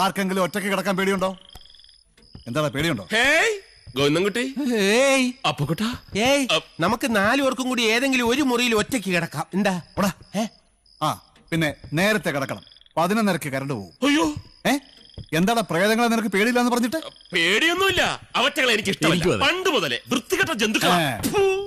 ആർക്കെങ്കിലും ഒറ്റയ്ക്ക് കിടക്കാൻ പേടിയുണ്ടോ എന്താടാ പേടിയുണ്ടോ ഗോവിന്ദൻകുട്ടി ഏയ് അപ്പുകുട്ട ഏയ് നമുക്ക് പേർക്കും കൂടി ഏതെങ്കിലും ഒരു മുറിയിൽ ഒറ്റയ്ക്ക് കിടക്കാം എന്താ എടാ ആ പിന്നെ നേരത്തെ കിടക്കണം പതിനൊന്നരക്ക് കരണ്ട് പോകും അയ്യോ ഏ എന്താണ് പ്രേതങ്ങളെ നിനക്ക് പേടിയില്ല എന്ന് പറഞ്ഞിട്ട് പേടിയൊന്നുമില്ല അവറ്റകളെ എനിക്ക് ഇഷ്ടമല്ല പണ്ട് മുതലേ വൃത്തികെട്ട ജന്തുക്കളാ